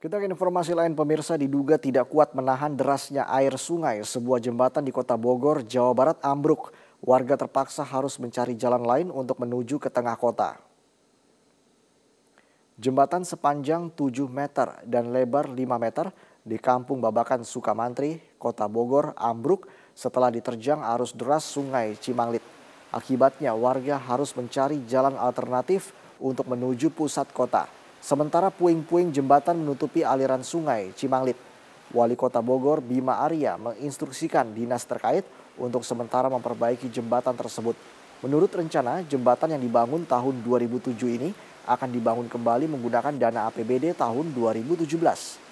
Kita ke informasi lain pemirsa diduga tidak kuat menahan derasnya air sungai. Sebuah jembatan di kota Bogor, Jawa Barat ambruk. Warga terpaksa harus mencari jalan lain untuk menuju ke tengah kota. Jembatan sepanjang 7 meter dan lebar 5 meter di kampung Babakan Sukamantri, kota Bogor ambruk setelah diterjang arus deras sungai Cimanglit. Akibatnya warga harus mencari jalan alternatif untuk menuju pusat kota. Sementara puing-puing jembatan menutupi aliran sungai Cimanglit. Wali Kota Bogor Bima Arya menginstruksikan dinas terkait untuk sementara memperbaiki jembatan tersebut. Menurut rencana, jembatan yang dibangun tahun 2007 ini akan dibangun kembali menggunakan dana APBD tahun 2017.